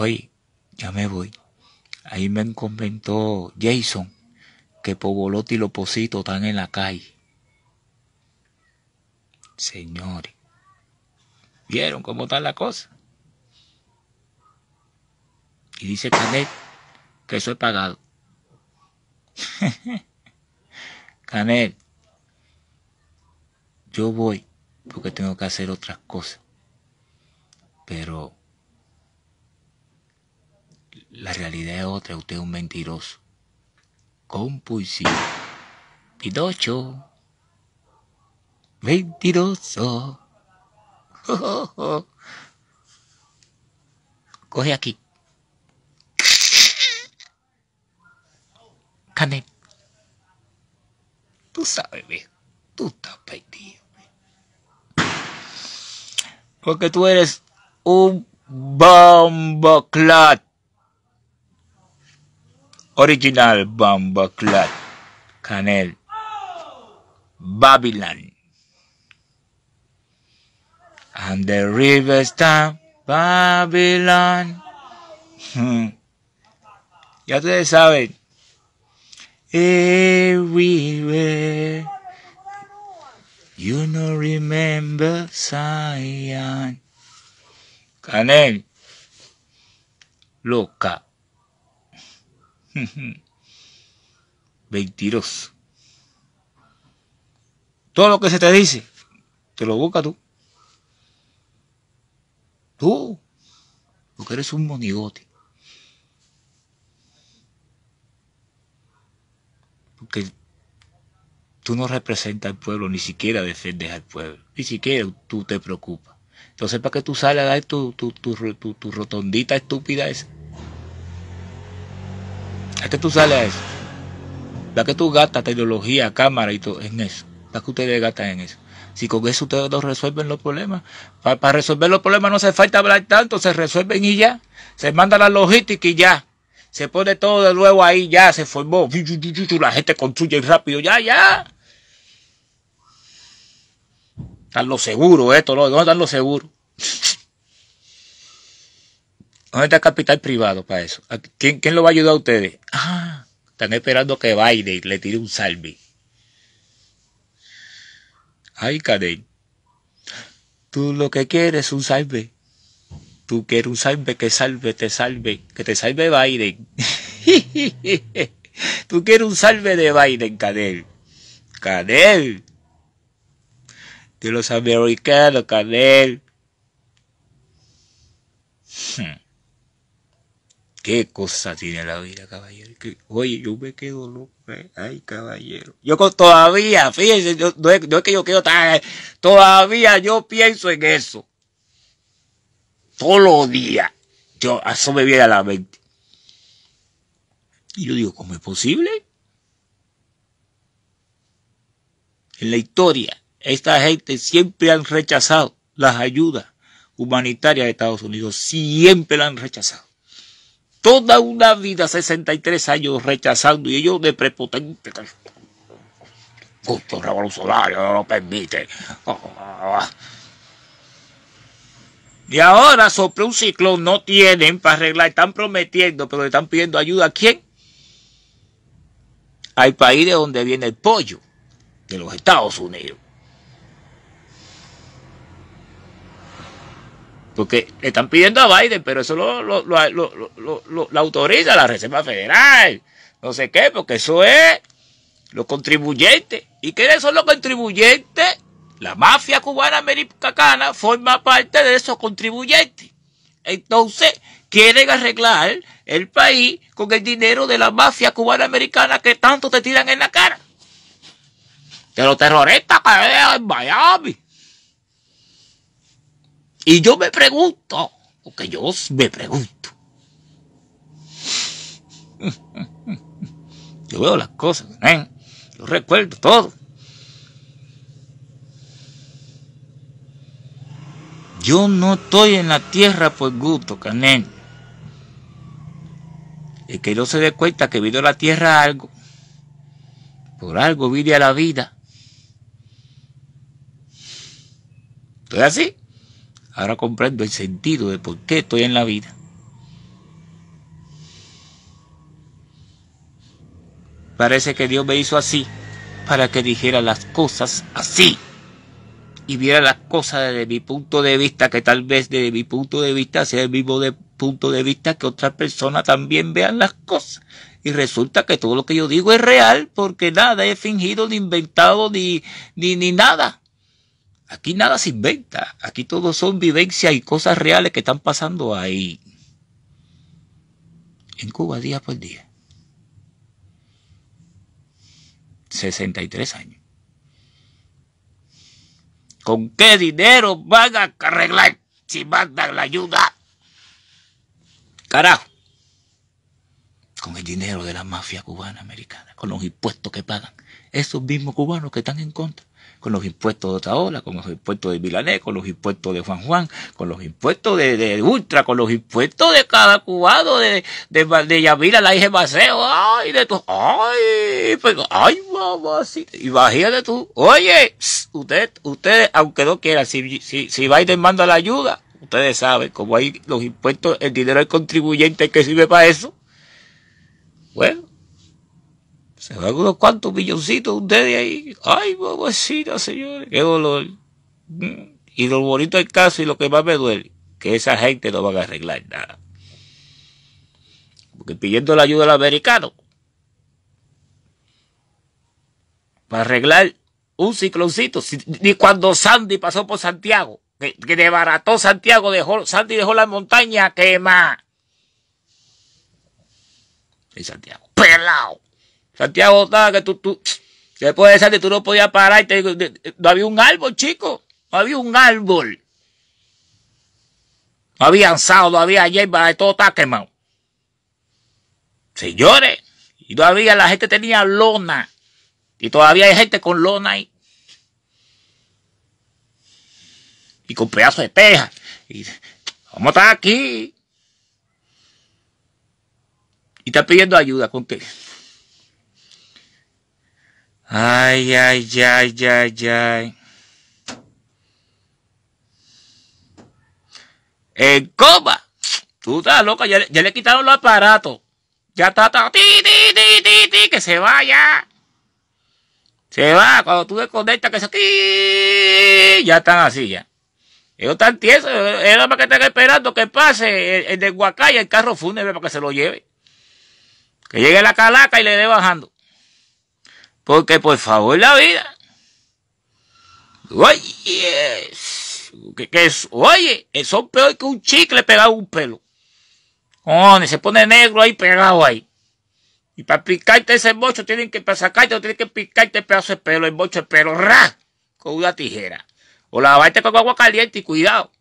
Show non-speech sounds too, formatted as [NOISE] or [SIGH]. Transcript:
Hoy ya me voy. Ahí me comentó Jason que Poboloti y Loposito están en la calle. Señores, ¿vieron cómo está la cosa? Y dice Canet que soy pagado. [LAUGHS] Canel, yo voy porque tengo que hacer otras cosas. Pero la realidad es otra, usted es un mentiroso. Compulsivo. Pidocho. Mentiroso. [LAUGHS] Coge aquí. Canet. Tú sabes, bien, Tú estás perdido. Porque tú eres un bomboclat. original Bomber Clot Canal Babylon and the river star Babylon hmm. ya ustedes saben everywhere you no remember Zion Canel loca 22. [LAUGHS] Todo lo que se te dice, te lo busca tú. Tú, porque eres un monigote. Porque tú no representas al pueblo, ni siquiera defiendes al pueblo, ni siquiera tú te preocupas. Entonces, ¿para qué tú sales a dar tu, tu rotondita estúpida esa? ¿A qué tú sales a eso? ¿Para qué tú gastas tecnología, cámara y todo en eso? ¿Para qué ustedes gastan en eso? Si con eso ustedes no resuelven los problemas. Para, resolver los problemas no hace falta hablar tanto, se resuelven y ya. Se manda la logística y ya. Se pone todo de nuevo ahí, ya se formó. La gente construye rápido, ya, ya. Están lo seguro, esto, no, ¿Dónde están los seguros. ¿Dónde está capital privado para eso? ¿Quién, quién lo va a ayudar a ustedes? Ah, están esperando que Biden le tire un salve. Ay, Cadel. Tú lo que quieres es un salve. Tú quieres un salve que salve, te salve, que te salve Biden. [LAUGHS] Tú quieres un salve de Biden, Cadel. Cadel. De los americanos, Cadel. Hmm qué cosa tiene la vida, caballero. oye, yo me quedo loco. ¿eh? Ay, caballero. Yo todavía, fíjense, no, es, que yo quedo, eh, Todavía yo pienso en eso. Todos los días. Yo, eso me viene a la mente. Y yo digo, ¿cómo es posible? En la historia, esta gente siempre han rechazado las ayudas humanitarias de Estados Unidos. Siempre la han rechazado toda una vida, 63 años rechazando y ellos de prepotente. Gusto revolucionario no lo permite. Y ahora sobre un ciclón no tienen para arreglar, están prometiendo, pero le están pidiendo ayuda a quién? Al país de donde viene el pollo, de los Estados Unidos. Porque le están pidiendo a Biden, pero eso lo, autoriza la Reserva Federal. No sé qué, porque eso es los contribuyentes. ¿Y quiénes son los contribuyentes? La mafia cubana americana forma parte de esos contribuyentes. Entonces, quieren arreglar el país con el dinero de la mafia cubana americana que tanto te tiran en la cara. De los terroristas que en Miami. Y yo me pregunto, porque yo me pregunto. [LAUGHS] Yo veo las cosas, ¿eh? yo recuerdo todo. Yo no estoy en la tierra por gusto, canel. Y que no se dé cuenta que vino la tierra algo, por algo vive a la vida. ¿Estoy así? Ahora comprendo el sentido de por qué estoy en la vida. Parece que Dios me hizo así para que dijera las cosas así y viera las cosas desde mi punto de vista, que tal vez desde mi punto de vista sea el mismo de, punto de vista que otras personas también vean las cosas. Y resulta que todo lo que yo digo es real porque nada he fingido, ni inventado, ni, ni, ni nada. Aquí nada se inventa, aquí todo son vivencias y cosas reales que están pasando ahí. En Cuba día por día. 63 años. ¿Con qué dinero van a arreglar si mandan la ayuda? Carajo. Con el dinero de la mafia cubana americana, con los impuestos que pagan esos mismos cubanos que están en contra con los impuestos de Otaola, con los impuestos de Milanés, con los impuestos de Juan Juan, con los impuestos de, Ultra, con los impuestos de cada cubano, de, de, de Yamila, la hija de Maceo, ay, de tu, ay, pero, ay, mamacita, de tú, oye, usted ustedes, aunque no quieran, si, si, si Biden manda la ayuda, ustedes saben, como hay los impuestos, el dinero del contribuyente que sirve para eso, bueno, se van unos cuantos milloncitos ustedes ahí. Ay, mamacita, señores, qué dolor. Mm. Y lo bonito del caso y lo que más me duele, que esa gente no van a arreglar nada. Porque pidiendo la ayuda al americano, para arreglar un cicloncito, ni cuando Sandy pasó por Santiago, que, debarató Santiago, dejó, Sandy dejó la montaña quemada. En Santiago, pelado. Santiago estaba que tú, tú, después de salir tú no podías parar y te, no había un árbol, chico. No había un árbol. No había ansado, no había hierba, todo está quemado. Señores, y todavía la gente tenía lona. Y todavía hay gente con lona ahí. Y con pedazos de teja. Y, ¿Cómo estás aquí? Y está pidiendo ayuda con qué? Ay, ay, ay, ay, ay. En coma. Tú estás loca, ya, le quitaron los aparatos. Ya está, ti, ti, ti, ti, que se vaya. Se va, cuando tú desconectas, que se ti, ya están así ya. Ellos están tiesos, era más que están esperando que pase el, de Guacaya, el carro fúnebre para que se lo lleve. Que llegue la calaca y le dé bajando. Porque por favor la vida. Oye, qué es, oye, son peor que un chicle pegado a un pelo. Oh, se pone negro ahí pegado ahí. Y para picarte ese mocho, tienen que, para sacarte, tienen que picarte el pedazo de pelo, el mocho de pelo, ¡ra! con una tijera. O lavarte con agua caliente y cuidado.